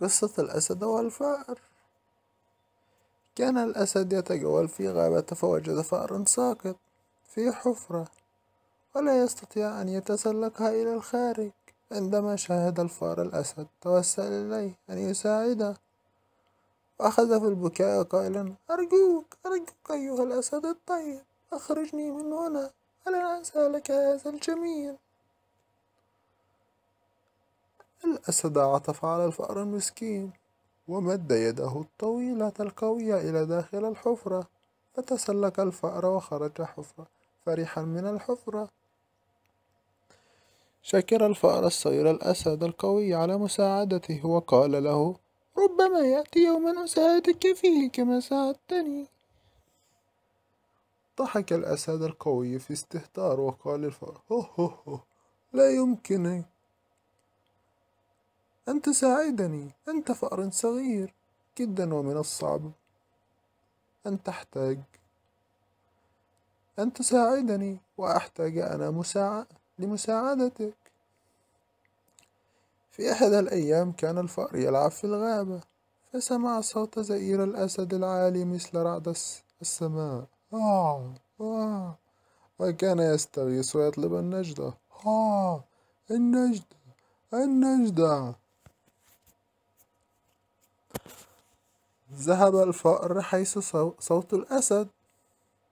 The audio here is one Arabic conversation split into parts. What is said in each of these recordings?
قصة الأسد والفأر كان الأسد يتجول في غابة فوجد فأرا ساقط في حفرة ولا يستطيع أن يتسلقها إلى الخارج عندما شاهد الفار الأسد توسل إليه أن يساعده وأخذ في البكاء قائلا أرجوك أرجوك أيها الأسد الطيب أخرجني من هنا ألا لك هذا الجميل الأسد عطف على الفأر المسكين ومد يده الطويلة القوية إلى داخل الحفرة فتسلك الفأر وخرج حفرة فرحا من الحفرة شكر الفأر الصغير الأسد القوي على مساعدته وقال له ربما يأتي يوما أساعدك فيه كما ساعدتني ضحك الأسد القوي في استهتار وقال للفأر هو هو هو لا يمكنك أن تساعدني أنت فأر صغير جدا ومن الصعب أن تحتاج أن تساعدني وأحتاج أنا مساع... لمساعدتك في أحد الأيام كان الفأر يلعب في الغابة فسمع صوت زئير الأسد العالي مثل رعد السماء آه آه وكان يستغيث ويطلب النجدة آه النجدة النجدة ذهب الفأر حيث صوت الأسد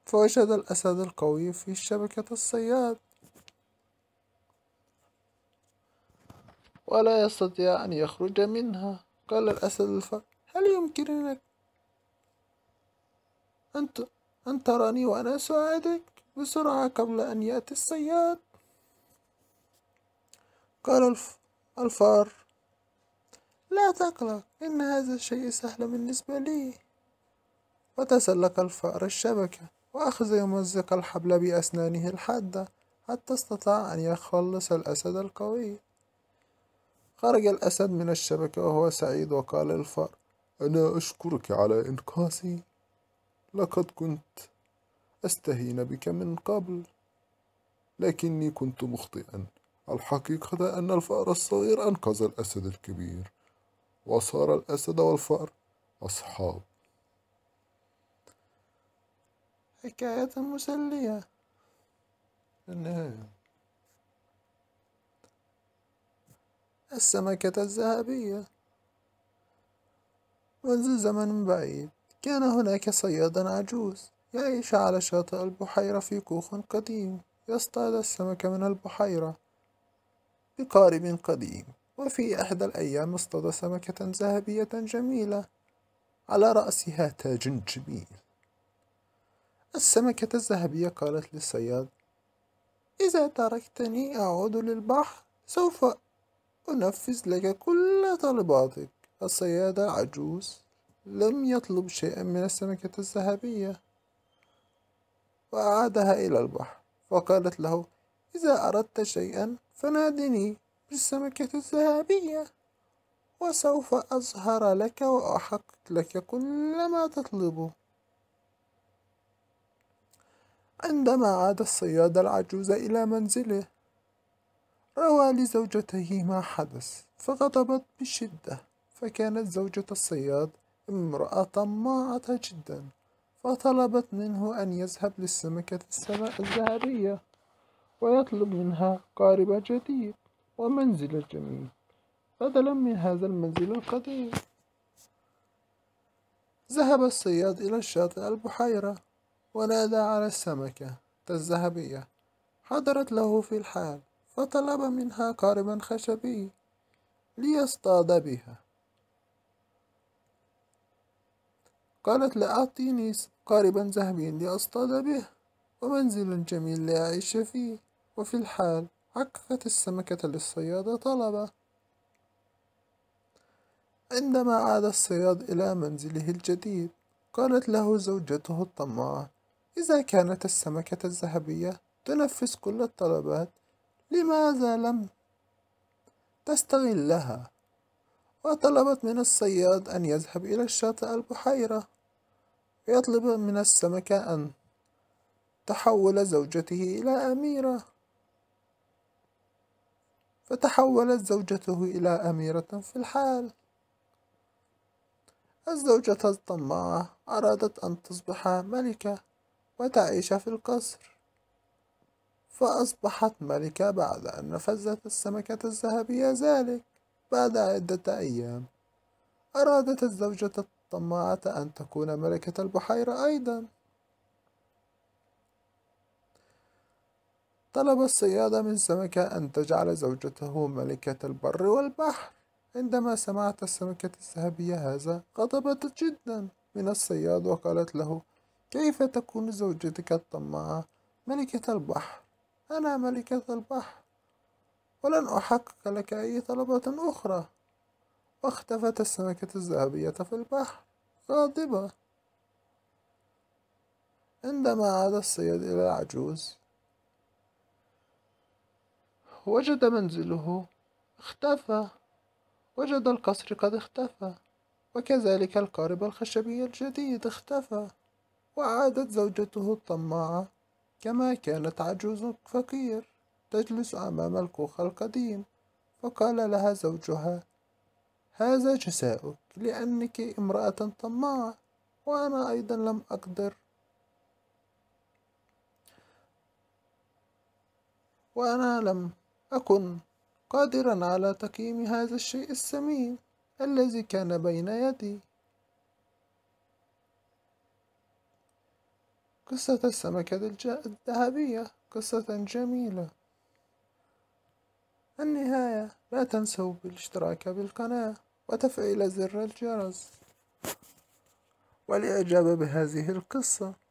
فوجد الأسد القوي في شبكة الصياد ولا يستطيع أن يخرج منها قال الأسد للفأر هل يمكنك أن تراني وأنا أساعدك بسرعة قبل أن يأتي الصياد قال الفار لا تقلق إن هذا الشيء سهل بالنسبة لي وتسلق الفأر الشبكة وأخذ يمزق الحبل بأسنانه الحادة حتى استطاع أن يخلص الأسد القوي خرج الأسد من الشبكة وهو سعيد وقال للفأر أنا أشكرك على إنقاذي لقد كنت أستهين بك من قبل لكني كنت مخطئا الحقيقة أن الفأر الصغير أنقذ الأسد الكبير وصار الأسد والفأر أصحاب حكاية مسلية النهاية السمكة الذهبية منذ زمن بعيد كان هناك صياد عجوز يعيش على شاطئ البحيرة في كوخ قديم يصطاد السمك من البحيرة بقارب قديم وفي إحدى الأيام اصطاد سمكة ذهبية جميلة على رأسها تاج جميل السمكة الذهبية قالت للصياد إذا تركتني أعود للبحر سوف أنفذ لك كل طلباتك الصياد العجوز لم يطلب شيئا من السمكة الذهبية وأعادها إلى البحر فقالت له إذا أردت شيئا فنادني بالسمكة الذهبية وسوف أظهر لك وأحقق لك كل ما تطلبه عندما عاد الصياد العجوز إلى منزله روى لزوجته ما حدث فغضبت بشدة فكانت زوجة الصياد امرأة طماعة جدا فطلبت منه أن يذهب للسمكة الذهبية ويطلب منها قارب جديد ومنزل الجميل بدلا من هذا المنزل القديم ذهب الصياد إلى شاطئ البحيرة ونادى على السمكة الذهبية حضرت له في الحال فطلب منها قاربا خشبي ليصطاد بها قالت لا أعطيني قاربا ذهبيا لأصطاد به ومنزل جميل لأعيش فيه وفي الحال أكفت السمكة للصياد طلبه عندما عاد الصياد إلى منزله الجديد قالت له زوجته الطماعة إذا كانت السمكة الذهبية تنفذ كل الطلبات لماذا لم تستغلها وطلبت من الصياد أن يذهب إلى الشاطئ البحيرة ويطلب من السمكة أن تحول زوجته إلى أميرة فتحولت زوجته إلى أميرة في الحال الزوجة الطماعة أرادت أن تصبح ملكة وتعيش في القصر فأصبحت ملكة بعد أن نفذت السمكة الذهبية ذلك بعد عدة أيام أرادت الزوجة الطماعة أن تكون ملكة البحيرة أيضا طلب الصياد من سمكة أن تجعل زوجته ملكة البر والبحر عندما سمعت السمكة الذهبية هذا غضبت جدا من الصياد وقالت له كيف تكون زوجتك الطماعة ملكة البحر أنا ملكة البحر ولن أحقق لك أي طلبة أخرى واختفت السمكة الذهبية في البحر غاضبة عندما عاد الصياد إلى العجوز وجد منزله اختفى وجد القصر قد اختفى وكذلك القارب الخشبي الجديد اختفى وعادت زوجته الطماعة كما كانت عجوز فقير تجلس أمام الكوخ القديم فقال لها زوجها هذا جزاؤك لأنك امرأة طماعة وأنا أيضا لم أقدر وأنا لم أكن قادرا على تقييم هذا الشيء السمين الذي كان بين يدي قصة السمكة الذهبية قصة جميلة النهاية لا تنسوا بالاشتراك بالقناة وتفعيل زر الجرس والإعجاب بهذه القصة